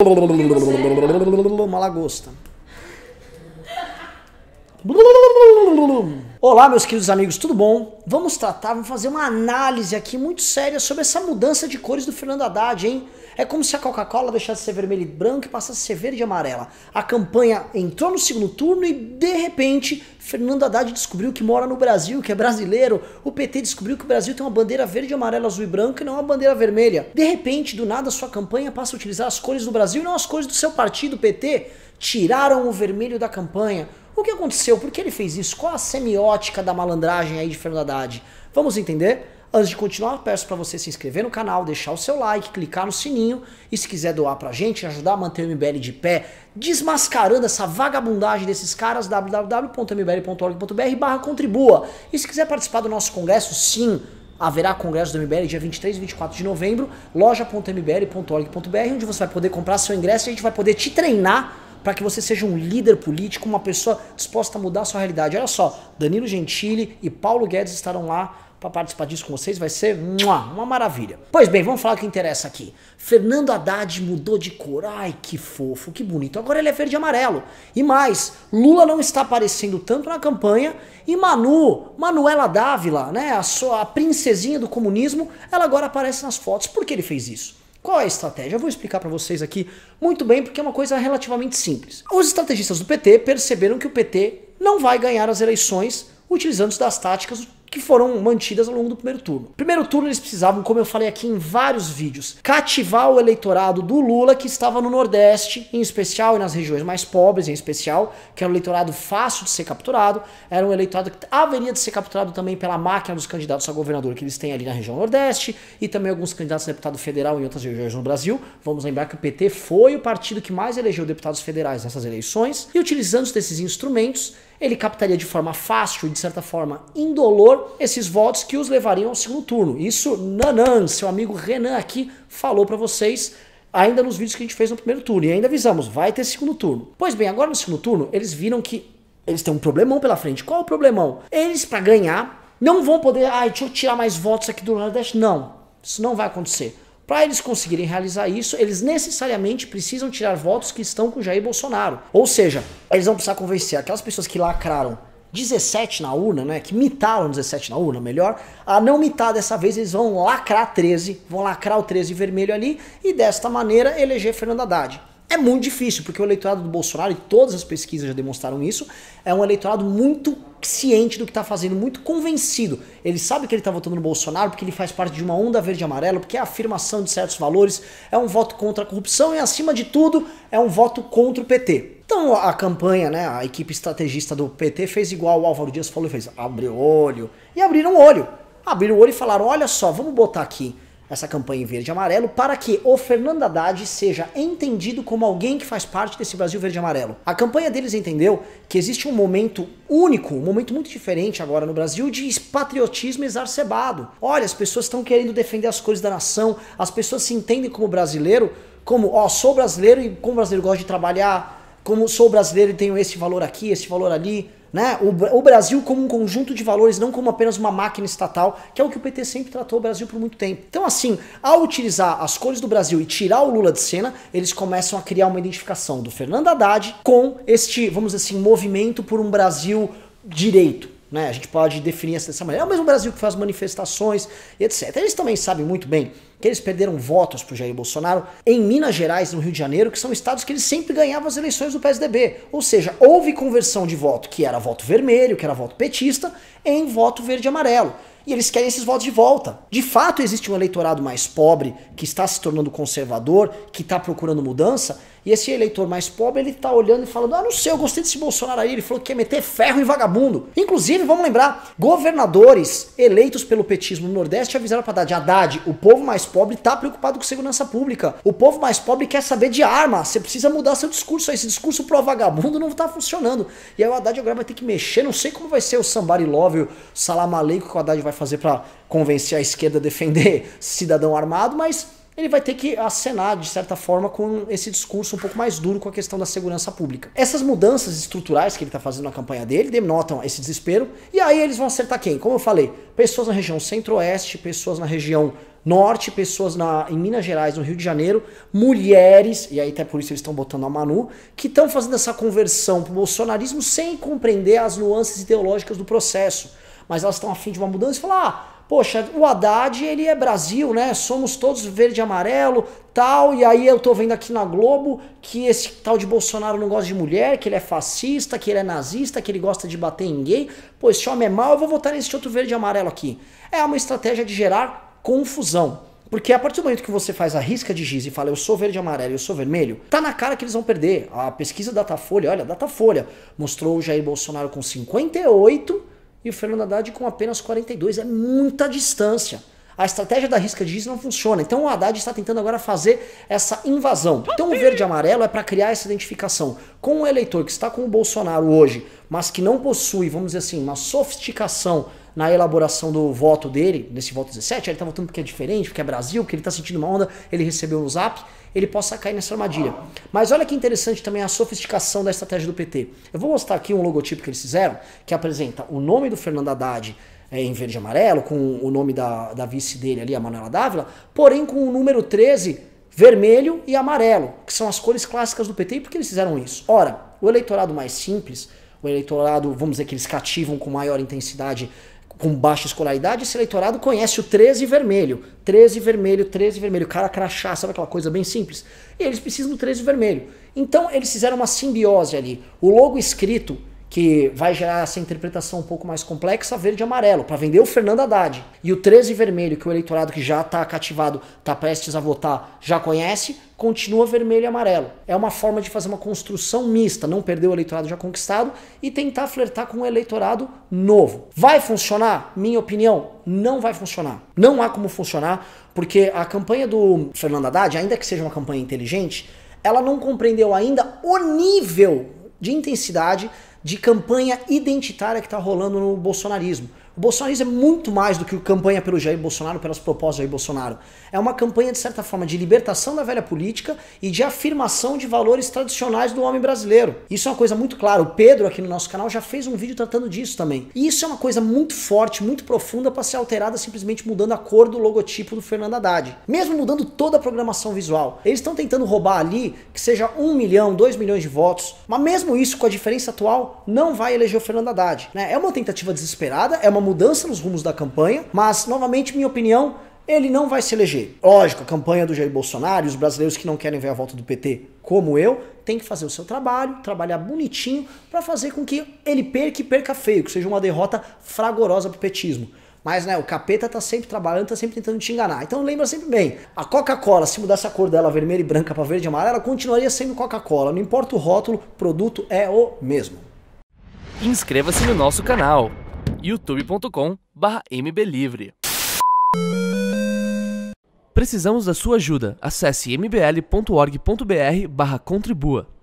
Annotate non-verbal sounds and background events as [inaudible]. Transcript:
Uma lagosta. Olá, meus queridos amigos, tudo bom? Vamos tratar, vamos fazer uma análise aqui muito séria sobre essa mudança de cores do Fernando Haddad, hein? É como se a Coca-Cola deixasse de ser vermelha e branca e passasse a ser verde e amarela. A campanha entrou no segundo turno e, de repente, Fernando Haddad descobriu que mora no Brasil, que é brasileiro. O PT descobriu que o Brasil tem uma bandeira verde, amarela, azul e branca e não uma bandeira vermelha. De repente, do nada, sua campanha passa a utilizar as cores do Brasil e não as cores do seu partido, PT. Tiraram o vermelho da campanha. O que aconteceu? Por que ele fez isso? Qual a semiótica da malandragem aí de Fernando Haddad? Vamos entender? Antes de continuar, peço para você se inscrever no canal, deixar o seu like, clicar no sininho e se quiser doar pra gente, ajudar a manter o MBL de pé, desmascarando essa vagabundagem desses caras, www.mbl.org.br barra contribua. E se quiser participar do nosso congresso, sim, haverá congresso do MBL dia 23 e 24 de novembro, loja.mbl.org.br, onde você vai poder comprar seu ingresso e a gente vai poder te treinar para que você seja um líder político, uma pessoa disposta a mudar a sua realidade. Olha só, Danilo Gentili e Paulo Guedes estarão lá para participar disso com vocês, vai ser uma maravilha. Pois bem, vamos falar o que interessa aqui. Fernando Haddad mudou de cor. Ai, que fofo, que bonito. Agora ele é verde e amarelo. E mais, Lula não está aparecendo tanto na campanha e Manu, Manuela Dávila, né, a, sua, a princesinha do comunismo, ela agora aparece nas fotos. Por que ele fez isso? Qual é a estratégia? Eu vou explicar para vocês aqui muito bem, porque é uma coisa relativamente simples. Os estrategistas do PT perceberam que o PT não vai ganhar as eleições utilizando das táticas que foram mantidas ao longo do primeiro turno. Primeiro turno eles precisavam, como eu falei aqui em vários vídeos, cativar o eleitorado do Lula que estava no Nordeste, em especial e nas regiões mais pobres, em especial, que era um eleitorado fácil de ser capturado, era um eleitorado que haveria de ser capturado também pela máquina dos candidatos a governador que eles têm ali na região Nordeste e também alguns candidatos a deputado federal em outras regiões no Brasil. Vamos lembrar que o PT foi o partido que mais elegeu deputados federais nessas eleições e utilizando esses instrumentos ele captaria de forma fácil e, de certa forma, indolor esses votos que os levariam ao segundo turno. Isso, Nanan, seu amigo Renan aqui, falou para vocês ainda nos vídeos que a gente fez no primeiro turno. E ainda avisamos, vai ter segundo turno. Pois bem, agora no segundo turno, eles viram que eles têm um problemão pela frente. Qual é o problemão? Eles, para ganhar, não vão poder, ai, ah, deixa eu tirar mais votos aqui do Nordeste. Não, isso não vai acontecer. Para eles conseguirem realizar isso, eles necessariamente precisam tirar votos que estão com Jair Bolsonaro. Ou seja, eles vão precisar convencer aquelas pessoas que lacraram 17 na urna, né? Que mitaram 17 na urna, melhor, a não mitar dessa vez, eles vão lacrar 13, vão lacrar o 13 vermelho ali e desta maneira eleger Fernando Haddad. É muito difícil, porque o eleitorado do Bolsonaro, e todas as pesquisas já demonstraram isso, é um eleitorado muito ciente do que está fazendo, muito convencido. Ele sabe que ele está votando no Bolsonaro porque ele faz parte de uma onda verde e amarela, porque é a afirmação de certos valores, é um voto contra a corrupção e, acima de tudo, é um voto contra o PT. Então a campanha, né, a equipe estrategista do PT fez igual o Álvaro Dias falou e fez, abre o olho. E abriram o olho. Abriram o olho e falaram, olha só, vamos botar aqui essa campanha em verde e amarelo para que o Fernando Haddad seja entendido como alguém que faz parte desse Brasil verde e amarelo. A campanha deles entendeu que existe um momento único, um momento muito diferente agora no Brasil de patriotismo exacerbado. Olha, as pessoas estão querendo defender as cores da nação, as pessoas se entendem como brasileiro, como, ó, sou brasileiro e como brasileiro gosta de trabalhar, como sou brasileiro e tenho esse valor aqui, esse valor ali. Né? O, o, Brasil como um conjunto de valores, não como apenas uma máquina estatal, que é o que o PT sempre tratou o Brasil por muito tempo. Então, assim, ao utilizar as cores do Brasil e tirar o Lula de cena, eles começam a criar uma identificação do Fernando Haddad com este, vamos dizer assim, movimento por um Brasil direito né? A gente pode definir dessa maneira. É o mesmo Brasil que faz manifestações, etc. Eles também sabem muito bem que eles perderam votos para o Jair Bolsonaro em Minas Gerais, no Rio de Janeiro, que são estados que eles sempre ganhavam as eleições do PSDB. Ou seja, houve conversão de voto que era voto vermelho, que era voto petista, em voto verde e amarelo e eles querem esses votos de volta. De fato, existe um eleitorado mais pobre que está se tornando conservador, que está procurando mudança, e esse eleitor mais pobre ele está olhando e falando: ah, não sei, eu gostei desse Bolsonaro aí, ele falou que quer meter ferro em vagabundo. Inclusive, vamos lembrar: governadores eleitos pelo petismo no Nordeste avisaram para Haddad: Haddad, o povo mais pobre está preocupado com segurança pública, o povo mais pobre quer saber de arma, você precisa mudar seu discurso, esse discurso pró-vagabundo não está funcionando. E aí o Haddad agora vai ter que mexer, não sei como vai ser o Sambari Love, o Salam que o Haddad vai fazer para convencer a esquerda a defender [laughs] cidadão armado, mas ele vai ter que acenar, de certa forma, com esse discurso um pouco mais duro com a questão da segurança pública. Essas mudanças estruturais que ele está fazendo na campanha dele denotam esse desespero, e aí eles vão acertar quem? Como eu falei, pessoas na região centro-oeste, pessoas na região norte, pessoas na, em Minas Gerais, no Rio de Janeiro, mulheres, e aí até por isso eles estão botando a Manu, que estão fazendo essa conversão para o bolsonarismo sem compreender as nuances ideológicas do processo mas elas estão afim de uma mudança e falar, ah, poxa, o Haddad, ele é Brasil, né? Somos todos verde e amarelo, tal, e aí eu tô vendo aqui na Globo que esse tal de Bolsonaro não gosta de mulher, que ele é fascista, que ele é nazista, que ele gosta de bater em gay. Pô, esse homem é mau, eu vou votar nesse outro verde e amarelo aqui. É uma estratégia de gerar confusão. Porque a partir do momento que você faz a risca de giz e fala eu sou verde e amarelo, eu sou vermelho, tá na cara que eles vão perder. A pesquisa Datafolha, olha, Datafolha mostrou o Jair Bolsonaro com 58 e o Fernando Haddad com apenas 42. É muita distância. A estratégia da risca de não funciona. Então o Haddad está tentando agora fazer essa invasão. Então o verde e amarelo é para criar essa identificação com um eleitor que está com o Bolsonaro hoje, mas que não possui, vamos dizer assim, uma sofisticação na elaboração do voto dele, nesse voto 17, ele está votando porque é diferente, porque é Brasil, porque ele está sentindo uma onda, ele recebeu no zap, ele possa cair nessa armadilha. Mas olha que interessante também a sofisticação da estratégia do PT. Eu vou mostrar aqui um logotipo que eles fizeram, que apresenta o nome do Fernando Haddad é, em verde e amarelo, com o nome da, da vice dele ali, a Manuela Dávila, porém com o número 13 vermelho e amarelo, que são as cores clássicas do PT. E por que eles fizeram isso? Ora, o eleitorado mais simples, o eleitorado, vamos dizer, que eles cativam com maior intensidade com baixa escolaridade, esse eleitorado conhece o 13 vermelho. 13 vermelho, 13 vermelho. O cara crachá, sabe aquela coisa bem simples? E eles precisam do 13 vermelho. Então eles fizeram uma simbiose ali. O logo escrito que vai gerar essa interpretação um pouco mais complexa, verde e amarelo, para vender o Fernando Haddad. E o 13 vermelho, que o eleitorado que já está cativado, está prestes a votar, já conhece, continua vermelho e amarelo. É uma forma de fazer uma construção mista, não perder o eleitorado já conquistado e tentar flertar com um eleitorado novo. Vai funcionar? Minha opinião, não vai funcionar. Não há como funcionar, porque a campanha do Fernando Haddad, ainda que seja uma campanha inteligente, ela não compreendeu ainda o nível de intensidade de campanha identitária que está rolando no bolsonarismo. O bolsonarismo é muito mais do que campanha pelo Jair Bolsonaro, pelas propostas do Jair Bolsonaro. É uma campanha, de certa forma, de libertação da velha política e de afirmação de valores tradicionais do homem brasileiro. Isso é uma coisa muito clara. O Pedro, aqui no nosso canal, já fez um vídeo tratando disso também. E isso é uma coisa muito forte, muito profunda para ser alterada simplesmente mudando a cor do logotipo do Fernando Haddad. Mesmo mudando toda a programação visual. Eles estão tentando roubar ali que seja um milhão, dois milhões de votos, mas mesmo isso, com a diferença atual, não vai eleger o Fernando Haddad. Né? É uma tentativa desesperada, é uma mudança nos rumos da campanha, mas, novamente, minha opinião, ele não vai se eleger. Lógico, a campanha do Jair Bolsonaro e os brasileiros que não querem ver a volta do PT como eu, tem que fazer o seu trabalho, trabalhar bonitinho para fazer com que ele perca e perca feio, que seja uma derrota fragorosa pro petismo. Mas né, o capeta tá sempre trabalhando, tá sempre tentando te enganar. Então lembra sempre bem, a Coca-Cola, se mudasse a cor dela vermelha e branca para verde e amarela, continuaria sendo Coca-Cola. Não importa o rótulo, o produto é o mesmo. Inscreva-se no nosso canal youtube.com/mblivre. Precisamos da sua ajuda. Acesse mbl.org.br/contribua.